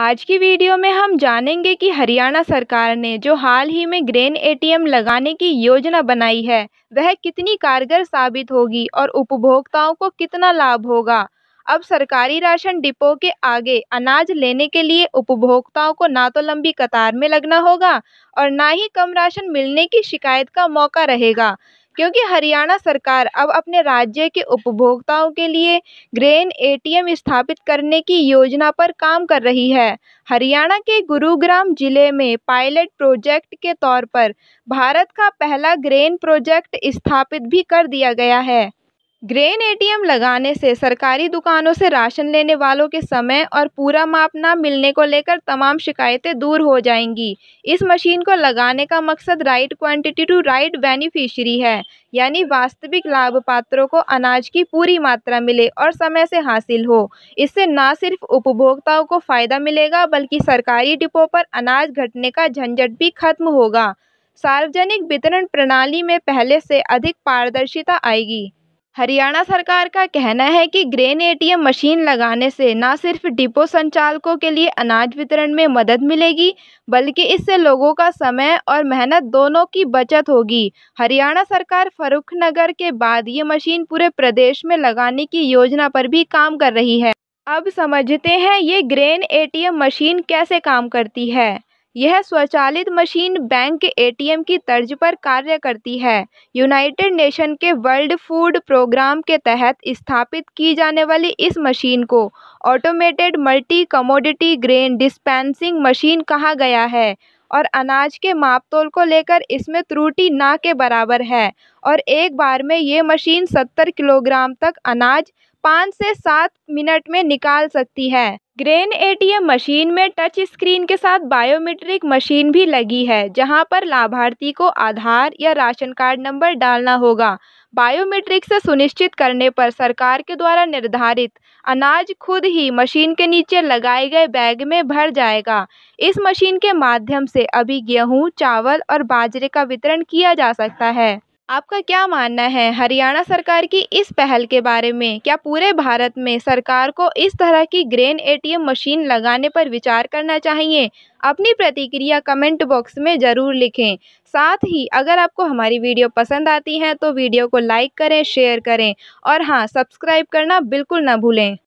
आज की वीडियो में हम जानेंगे कि हरियाणा सरकार ने जो हाल ही में ग्रेन एटीएम लगाने की योजना बनाई है वह कितनी कारगर साबित होगी और उपभोक्ताओं को कितना लाभ होगा अब सरकारी राशन डिपो के आगे अनाज लेने के लिए उपभोक्ताओं को ना तो लंबी कतार में लगना होगा और ना ही कम राशन मिलने की शिकायत का मौका रहेगा क्योंकि हरियाणा सरकार अब अपने राज्य के उपभोक्ताओं के लिए ग्रेन एटीएम स्थापित करने की योजना पर काम कर रही है हरियाणा के गुरुग्राम जिले में पायलट प्रोजेक्ट के तौर पर भारत का पहला ग्रेन प्रोजेक्ट स्थापित भी कर दिया गया है ग्रेन एटीएम लगाने से सरकारी दुकानों से राशन लेने वालों के समय और पूरा माप ना मिलने को लेकर तमाम शिकायतें दूर हो जाएंगी इस मशीन को लगाने का मकसद right quantity to right beneficiary है यानी वास्तविक लाभ पात्रों को अनाज की पूरी मात्रा मिले और समय से हासिल हो इससे ना सिर्फ उपभोक्ताओं को फ़ायदा मिलेगा बल्कि सरकारी डिपो पर अनाज घटने का झंझट भी खत्म होगा सार्वजनिक वितरण प्रणाली में पहले से अधिक पारदर्शिता आएगी हरियाणा सरकार का कहना है कि ग्रेन एटीएम मशीन लगाने से न सिर्फ डिपो संचालकों के लिए अनाज वितरण में मदद मिलेगी बल्कि इससे लोगों का समय और मेहनत दोनों की बचत होगी हरियाणा सरकार फरुखनगर के बाद ये मशीन पूरे प्रदेश में लगाने की योजना पर भी काम कर रही है अब समझते हैं ये ग्रेन एटीएम मशीन कैसे काम करती है यह स्वचालित मशीन बैंक के ए.टी.एम की तर्ज पर कार्य करती है यूनाइटेड नेशन के वर्ल्ड फूड प्रोग्राम के तहत स्थापित की जाने वाली इस मशीन को automated multi commodity grain dispensing machine कहा गया है और अनाज के मापतोल को लेकर इसमें त्रुटि ना के बराबर है और एक बार में ये मशीन सत्तर किलोग्राम तक अनाज पाँच से सात मिनट में निकाल सकती है ग्रेन ए.टी.एम मशीन में टच स्क्रीन के साथ बायोमेट्रिक मशीन भी लगी है जहां पर लाभार्थी को आधार या राशन कार्ड नंबर डालना होगा बायोमेट्रिक से सुनिश्चित करने पर सरकार के द्वारा निर्धारित अनाज खुद ही मशीन के नीचे लगाए गए बैग में भर जाएगा इस मशीन के माध्यम से अभी गेहूं, चावल और बाजरे का वितरण किया जा सकता है आपका क्या मानना है हरियाणा सरकार की इस पहल के बारे में क्या पूरे भारत में सरकार को इस तरह की ग्रेन एटीएम मशीन लगाने पर विचार करना चाहिए अपनी प्रतिक्रिया कमेंट बॉक्स में ज़रूर लिखें साथ ही अगर आपको हमारी वीडियो पसंद आती है तो वीडियो को लाइक करें शेयर करें और हाँ सब्सक्राइब करना बिल्कुल ना भूलें